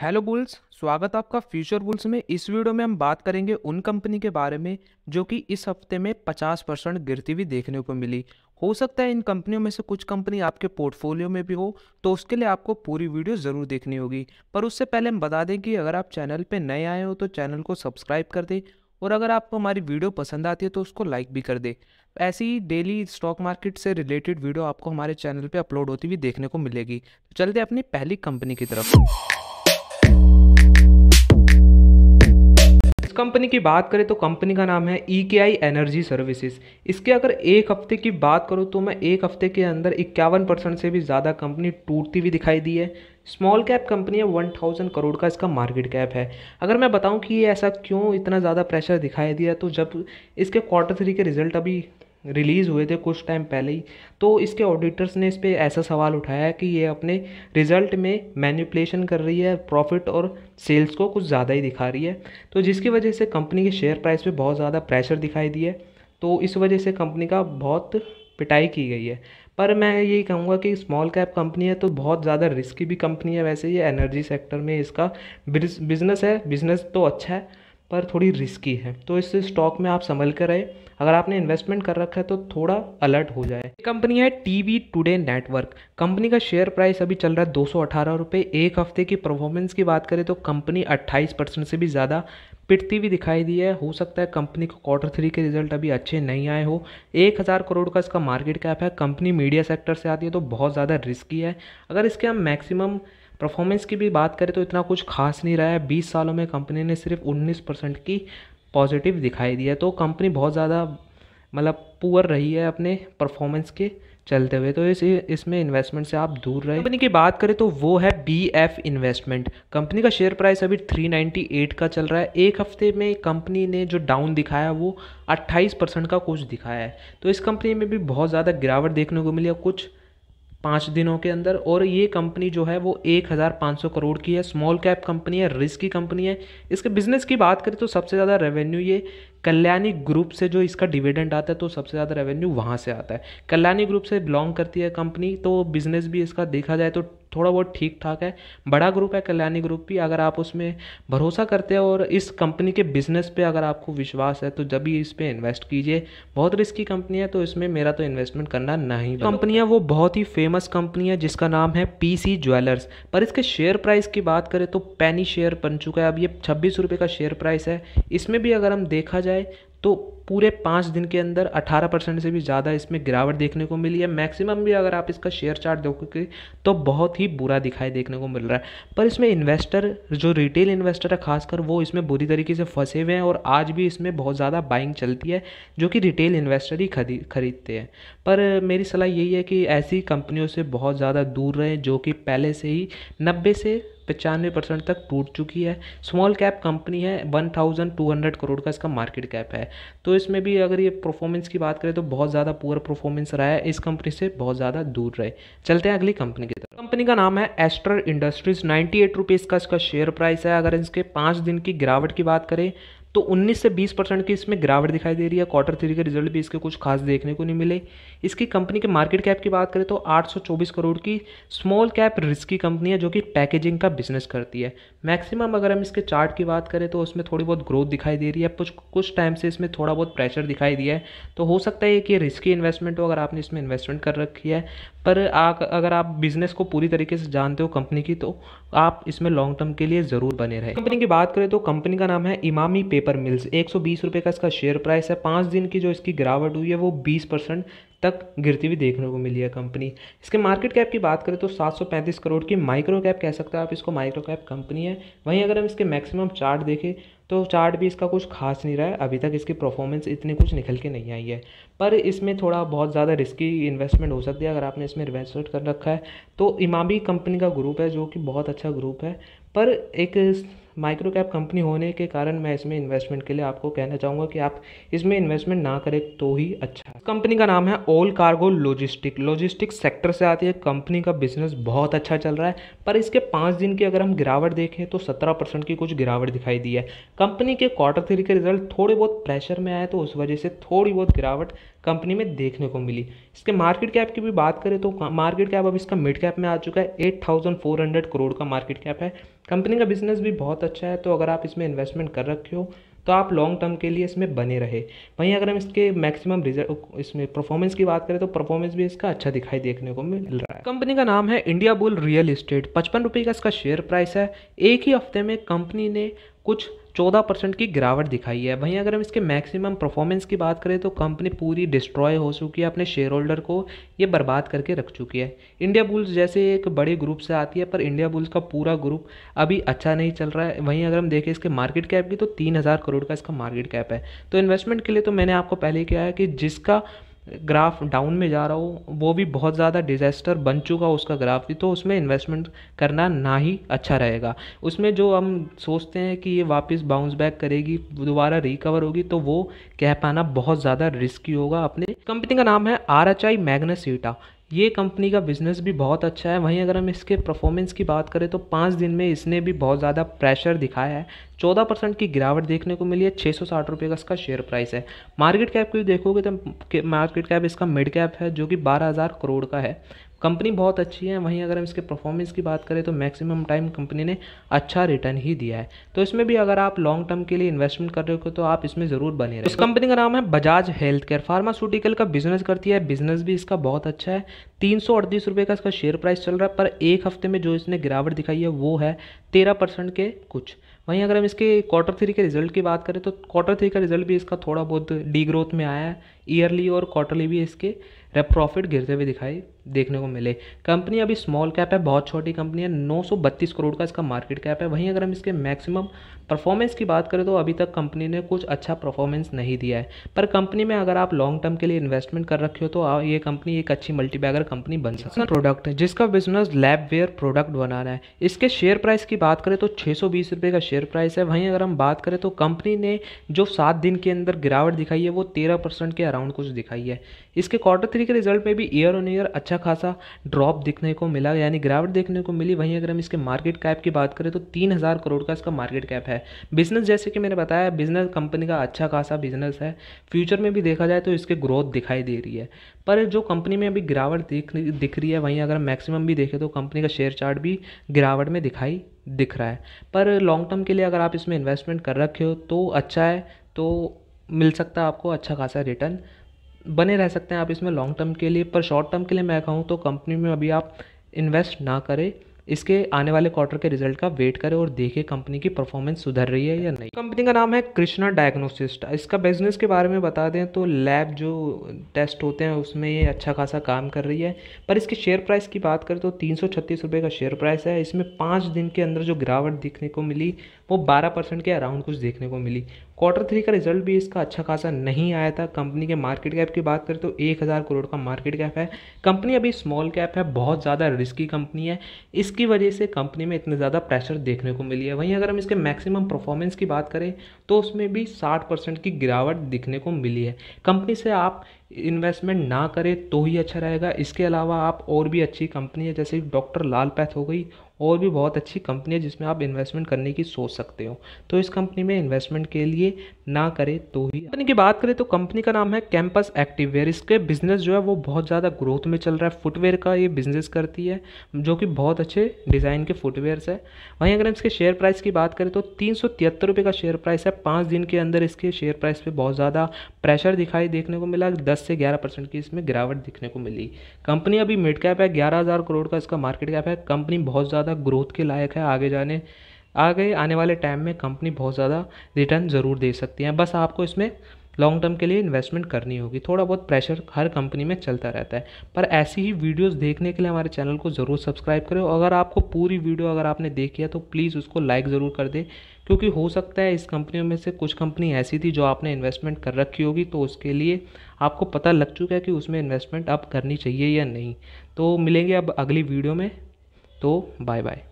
Hello bulls स्वागत आपका future bulls में इस वीडियो में हम बात करेंगे उन कंपनी के बारे में जो कि इस हफ्ते में 50 परसेंट गिरती हुई देखने को मिली हो सकता है इन कंपनियों में से कुछ कंपनी आपके पोर्टफोलियो में भी हो तो उसके लिए आपको पूरी वीडियो ज़रूर देखनी होगी पर उससे पहले हम बता दें कि अगर आप चैनल पर नए आए हो तो चैनल को सब्सक्राइब कर दें और अगर आपको हमारी वीडियो पसंद आती है तो उसको लाइक भी कर दे ऐसी डेली स्टॉक मार्केट से रिलेटेड वीडियो आपको हमारे चैनल पर अपलोड होती हुई देखने को मिलेगी तो चलते अपनी पहली कंपनी की तरफ कंपनी की बात करें तो कंपनी का नाम है ई के आई एनर्जी सर्विसेज इसके अगर एक हफ्ते की बात करूँ तो मैं एक हफ्ते के अंदर इक्यावन परसेंट से भी ज़्यादा कंपनी टूटती हुई दिखाई दी है स्मॉल कैप कंपनी है वन थाउजेंड करोड़ का इसका मार्केट कैप है अगर मैं बताऊं कि ये ऐसा क्यों इतना ज़्यादा प्रेशर दिखाई दिया तो जब इसके क्वार्टर थ्री के रिजल्ट अभी रिलीज़ हुए थे कुछ टाइम पहले ही तो इसके ऑडिटर्स ने इस पर ऐसा सवाल उठाया कि ये अपने रिजल्ट में मैन्यूपलेशन कर रही है प्रॉफिट और सेल्स को कुछ ज़्यादा ही दिखा रही है तो जिसकी वजह से कंपनी के शेयर प्राइस पे बहुत ज़्यादा प्रेशर दिखाई दिया तो इस वजह से कंपनी का बहुत पिटाई की गई है पर मैं यही कहूँगा कि स्मॉल कैप कंपनी है तो बहुत ज़्यादा रिस्की भी कंपनी है वैसे ये एनर्जी सेक्टर में इसका बिजनेस है बिजनेस तो अच्छा है पर थोड़ी रिस्की है तो इस स्टॉक में आप संभल कर रहे अगर आपने इन्वेस्टमेंट कर रखा है तो थोड़ा अलर्ट हो जाए कंपनी है टीवी टुडे नेटवर्क कंपनी का शेयर प्राइस अभी चल रहा है दो सौ एक हफ्ते की परफॉर्मेंस की बात करें तो कंपनी 28 परसेंट से भी ज़्यादा पिटती हुई दिखाई दी है हो सकता है कंपनी को क्वार्टर थ्री के रिजल्ट अभी अच्छे नहीं आए हो एक हज़ार करोड़ का इसका मार्केट कैप है कंपनी मीडिया सेक्टर से आती है तो बहुत ज़्यादा रिस्की है अगर इसके हम मैक्सिमम परफॉर्मेंस की भी बात करें तो इतना कुछ खास नहीं रहा है बीस सालों में कंपनी ने सिर्फ उन्नीस परसेंट की पॉजिटिव दिखाई दिया तो कंपनी बहुत ज़्यादा मतलब पुअर रही है अपने परफॉर्मेंस के चलते हुए तो इस इसमें इन्वेस्टमेंट से आप दूर रहे कंपनी की बात करें तो वो है बी एफ इन्वेस्टमेंट कंपनी का शेयर प्राइस अभी 398 का चल रहा है एक हफ्ते में कंपनी ने जो डाउन दिखाया वो 28 परसेंट का कुछ दिखाया है तो इस कंपनी में भी बहुत ज़्यादा गिरावट देखने को मिली है कुछ पाँच दिनों के अंदर और ये कंपनी जो है वो एक हज़ार पाँच सौ करोड़ की है स्मॉल कैप कंपनी है रिस्क की कंपनी है इसके बिजनेस की बात करें तो सबसे ज़्यादा रेवेन्यू ये कल्याणी ग्रुप से जो इसका डिविडेंड आता है तो सबसे ज़्यादा रेवेन्यू वहाँ से आता है कल्याणी ग्रुप से बिलोंग करती है कंपनी तो बिजनेस भी इसका देखा जाए तो थोड़ा बहुत ठीक ठाक है बड़ा ग्रुप है कल्याणी ग्रुप भी अगर आप उसमें भरोसा करते हैं और इस कंपनी के बिजनेस पे अगर आपको विश्वास है तो जब भी इस पर इन्वेस्ट कीजिए बहुत रिस्की कंपनी है तो इसमें मेरा तो इन्वेस्टमेंट करना नहीं कंपनियाँ वो बहुत ही फेमस कंपनी है जिसका नाम है पी सी ज्वेलर्स पर इसके शेयर प्राइस की बात करें तो पैनी शेयर बन चुका है अब ये छब्बीस रुपये का शेयर प्राइस है इसमें भी अगर हम देखा जाए तो पूरे पाँच दिन के अंदर अठारह परसेंट से भी ज़्यादा इसमें गिरावट देखने को मिली है मैक्सिमम भी अगर आप इसका शेयर चार्ट देखोगे तो बहुत ही बुरा दिखाई देखने को मिल रहा है पर इसमें इन्वेस्टर जो रिटेल इन्वेस्टर है खासकर वो इसमें बुरी तरीके से फंसे हुए हैं और आज भी इसमें बहुत ज़्यादा बाइंग चलती है जो कि रिटेल इन्वेस्टर ही खरीद खरीदते हैं पर मेरी सलाह यही है कि ऐसी कंपनियों से बहुत ज़्यादा दूर रहें जो कि पहले से ही नब्बे से पचानवे परसेंट तक टूट चुकी है स्मॉल कैप कंपनी है one thousand two hundred crore का इसका मार्केट कैप है तो इसमें भी अगर ये परफॉर्मेंस की बात करें तो बहुत ज़्यादा पुअर परफॉर्मेंस रहा है इस कंपनी से बहुत ज़्यादा दूर रहे चलते हैं अगली कंपनी की तरफ कंपनी का नाम है Astral industries ninety eight rupees का इसका शेयर प्राइस है अगर इसके पाँच दिन की गिरावट की बात करें तो 19 से 20 परसेंट की इसमें गिरावट दिखाई दे रही है क्वार्टर थ्री के रिजल्ट भी इसके कुछ खास देखने को नहीं मिले इसकी कंपनी के मार्केट कैप की बात करें तो 824 करोड़ की स्मॉल कैप रिस्की कंपनी है जो कि पैकेजिंग का बिजनेस करती है मैक्सिमम अगर हम इसके चार्ट की बात करें तो उसमें थोड़ी बहुत ग्रोथ दिखाई दे रही है कुछ कुछ टाइम से इसमें थोड़ा बहुत प्रेशर दिखाई दिया है तो हो सकता है कि रिस्की इन्वेस्टमेंट हो अगर आपने इसमें इन्वेस्टमेंट कर रखी है पर आप अगर आप बिज़नेस को पूरी तरीके से जानते हो कंपनी की तो आप इसमें लॉन्ग टर्म के लिए ज़रूर बने रहे कंपनी की बात करें तो कंपनी का नाम है इमामी पेपर मिल्स एक सौ का इसका शेयर प्राइस है पाँच दिन की जो इसकी गिरावट हुई है वो बीस परसेंट तक गिरती हुई देखने को मिली है कंपनी इसके मार्केट कैप की बात करें तो 735 करोड़ की माइक्रो कैप कह सकते हैं आप इसको माइक्रो कैप कंपनी है वहीं अगर हम इसके मैक्सिमम चार्ट देखें तो चार्ट भी इसका कुछ खास नहीं रहा है अभी तक इसकी परफॉर्मेंस इतनी कुछ निकल के नहीं आई है पर इसमें थोड़ा बहुत ज़्यादा रिस्की इन्वेस्टमेंट हो सकती है अगर आपने इसमें इन्वेस्टमेंट कर रखा है तो इमामी कंपनी का ग्रुप है जो कि बहुत अच्छा ग्रुप है पर एक माइक्रो कैप कंपनी होने के कारण मैं इसमें इन्वेस्टमेंट के लिए आपको कहना चाहूँगा कि आप इसमें इन्वेस्टमेंट ना करें तो ही अच्छा है कंपनी का नाम है ओल कार्गो लॉजिस्टिक लॉजिस्टिक सेक्टर से आती है कंपनी का बिजनेस बहुत अच्छा चल रहा है पर इसके पाँच दिन की अगर हम गिरावट देखें तो सत्रह की कुछ गिरावट दिखाई दी है कंपनी के क्वार्टर थ्री के रिजल्ट थोड़े बहुत प्रेशर में आए तो उस वजह से थोड़ी बहुत गिरावट कंपनी में देखने को मिली इसके मार्केट कैप की भी बात करें तो मार्केट कैप अब इसका मिड कैप में आ चुका है एट करोड़ का मार्केट कैप है कंपनी का बिजनेस भी बहुत अच्छा है तो अगर आप इसमें इन्वेस्टमेंट कर रखे हो तो आप लॉन्ग टर्म के लिए इसमें बने रहे वहीं अगर हम इसके मैक्सिमम रिजल्ट इसमें परफॉर्मेंस की बात करें तो परफॉर्मेंस भी इसका अच्छा दिखाई देखने को मिल रहा है कंपनी का नाम है इंडिया बुल रियल इस्टेट पचपन रुपये का इसका शेयर प्राइस है एक ही हफ्ते में कंपनी ने कुछ 14 परसेंट की गिरावट दिखाई है वहीं अगर हम इसके मैक्सिमम परफॉर्मेंस की बात करें तो कंपनी पूरी डिस्ट्रॉय हो चुकी है अपने शेयर होल्डर को ये बर्बाद करके रख चुकी है इंडिया बुल्स जैसे एक बड़े ग्रुप से आती है पर इंडिया बुल्स का पूरा ग्रुप अभी अच्छा नहीं चल रहा है वहीं अगर हम देखें इसके मार्केट कैप की तो तीन करोड़ का इसका मार्केट कैप है तो इन्वेस्टमेंट के लिए तो मैंने आपको पहले किया है कि जिसका ग्राफ डाउन में जा रहा हो वो भी बहुत ज़्यादा डिज़ास्टर बन चुका उसका ग्राफ भी तो उसमें इन्वेस्टमेंट करना ना ही अच्छा रहेगा उसमें जो हम सोचते हैं कि ये वापस बाउंस बैक करेगी दोबारा रिकवर होगी तो वो कह पाना बहुत ज़्यादा रिस्की होगा अपने कंपनी का नाम है आर एच आई मैगनसीटा ये कंपनी का बिज़नेस भी बहुत अच्छा है वहीं अगर हम इसके परफॉर्मेंस की बात करें तो पाँच दिन में इसने भी बहुत ज़्यादा प्रेशर दिखाया है चौदह परसेंट की गिरावट देखने को मिली है छः सौ साठ रुपये का इसका शेयर प्राइस है मार्केट कैप को देखोगे तो मार्केट कैप इसका मिड कैप है जो कि बारह हज़ार करोड़ का है कंपनी बहुत अच्छी है वहीं अगर हम इसके परफॉर्मेंस की बात करें तो मैक्सिमम टाइम कंपनी ने अच्छा रिटर्न ही दिया है तो इसमें भी अगर आप लॉन्ग टर्म के लिए इन्वेस्टमेंट कर रहे हो तो आप इसमें ज़रूर बने रहे इस कंपनी का नाम है बजाज हेल्थ केयर फार्मास्यूटिकल का बिजनेस करती है बिजनेस भी इसका बहुत अच्छा है तीन सौ अड़तीस रुपये का इसका शेयर प्राइस चल रहा है पर एक हफ्ते में जो इसने गिरावट दिखाई है वो है तेरह परसेंट के कुछ वहीं अगर हम इसके क्वार्टर थ्री के रिजल्ट की बात करें तो क्वार्टर थ्री का रिजल्ट भी इसका थोड़ा बहुत डी ग्रोथ में आया है ईयरली और क्वार्टरली भी इसके या प्रॉफिट गिरते हुए दिखाई देखने को मिले कंपनी अभी स्मॉल कैप है बहुत छोटी कंपनी है नौ करोड़ का इसका मार्केट कैप है वहीं अगर हम इसके मैक्सिमम परफॉर्मेंस की बात करें तो अभी तक कंपनी ने कुछ अच्छा परफॉर्मेंस नहीं दिया है पर कंपनी में अगर आप लॉन्ग टर्म के लिए इन्वेस्टमेंट कर रखे हो तो ये कंपनी एक अच्छी मल्टीबैगर कंपनी बन सकती है प्रोडक्ट जिसका बिजनेस लैबवेयर प्रोडक्ट बनाना है इसके शेयर प्राइस की बात करें तो छः रुपये का शेयर प्राइस है वहीं अगर हम बात करें तो कंपनी ने जो सात दिन के अंदर गिरावट दिखाई है वो तेरह के अराउंड कुछ दिखाई है इसके क्वार्टर थ्री के रिजल्ट में भी ईयर ऑन ईयर अच्छा खासा ड्रॉप देखने को मिला यानी गिरावट देखने को मिली वहीं अगर हम इसके मार्केट कैप की बात करें तो तीन हज़ार करोड़ का इसका मार्केट कैप है बिजनेस जैसे कि मैंने बताया बिजनेस कंपनी का अच्छा खासा बिजनेस है फ्यूचर में भी देखा जाए तो इसके ग्रोथ दिखाई दे रही है पर जो कंपनी में अभी गिरावट दिख दिख रही है वहीं अगर मैक्सिमम भी देखें तो कंपनी का शेयर चार्ट भी गिरावट में दिखाई दिख रहा है पर लॉन्ग टर्म के लिए अगर आप इसमें इन्वेस्टमेंट कर रखे हो तो अच्छा है तो मिल सकता है आपको अच्छा खासा रिटर्न बने रह सकते हैं आप इसमें लॉन्ग टर्म के लिए पर शॉर्ट टर्म के लिए मैं कहूँ तो कंपनी में अभी आप इन्वेस्ट ना करें इसके आने वाले क्वार्टर के रिजल्ट का वेट करें और देखें कंपनी की परफॉर्मेंस सुधर रही है या नहीं कंपनी का नाम है कृष्णा डायग्नोसिस्ट इसका बिजनेस के बारे में बता दें तो लैब जो टेस्ट होते हैं उसमें ये अच्छा खासा काम कर रही है पर इसके शेयर प्राइस की बात करें तो तीन सौ का शेयर प्राइस है इसमें पाँच दिन के अंदर जो गिरावट देखने को मिली वो बारह परसेंट के अराउंड कुछ देखने को मिली क्वार्टर थ्री का रिजल्ट भी इसका अच्छा खासा नहीं आया था कंपनी के मार्केट कैप की बात करें तो एक हज़ार करोड़ का मार्केट कैप है कंपनी अभी स्मॉल कैप है बहुत ज़्यादा रिस्की कंपनी है इसकी वजह से कंपनी में इतने ज़्यादा प्रेशर देखने को मिली है वहीं अगर हम इसके मैक्सिमम परफॉर्मेंस की बात करें तो उसमें भी साठ की गिरावट दिखने को मिली है कंपनी से आप इन्वेस्टमेंट ना करें तो ही अच्छा रहेगा इसके अलावा आप और भी अच्छी कंपनी है जैसे डॉक्टर लाल पैथ हो गई और भी बहुत अच्छी कंपनी है जिसमें आप इन्वेस्टमेंट करने की सोच सकते हो तो इस कंपनी में इन्वेस्टमेंट के लिए ना करें तो ही अच्छा। कंपनी की बात करें तो कंपनी का नाम है कैंपस वेयर इसके बिजनेस जो है वो बहुत ज़्यादा ग्रोथ में चल रहा है फुटवेयर का ये बिजनेस करती है जो कि बहुत अच्छे डिज़ाइन के फुटवेयर है वहीं अगर हम इसके शेयर प्राइस की बात करें तो तीन रुपये का शेयर प्राइस है पाँच दिन के अंदर इसके शेयर प्राइस पर बहुत ज़्यादा प्रेशर दिखाई देखने को मिला दस 10 से 11 परसेंट की इसमें गिरावट दिखने को मिली कंपनी अभी मिड कैप है ग्यारह हज़ार करोड़ का इसका मार्केट कैप है कंपनी बहुत ज़्यादा ग्रोथ के लायक है आगे जाने आगे आने वाले टाइम में कंपनी बहुत ज़्यादा रिटर्न ज़रूर दे सकती है बस आपको इसमें लॉन्ग टर्म के लिए इन्वेस्टमेंट करनी होगी थोड़ा बहुत प्रेशर हर कंपनी में चलता रहता है पर ऐसी ही वीडियोस देखने के लिए हमारे चैनल को ज़रूर सब्सक्राइब करें अगर आपको पूरी वीडियो अगर आपने देखी है तो प्लीज़ उसको लाइक ज़रूर कर दें क्योंकि हो सकता है इस कंपनियों में से कुछ कंपनी ऐसी थी जो आपने इन्वेस्टमेंट कर रखी होगी तो उसके लिए आपको पता लग चुका है कि उसमें इन्वेस्टमेंट आप करनी चाहिए या नहीं तो मिलेंगे अब अगली वीडियो में तो बाय बाय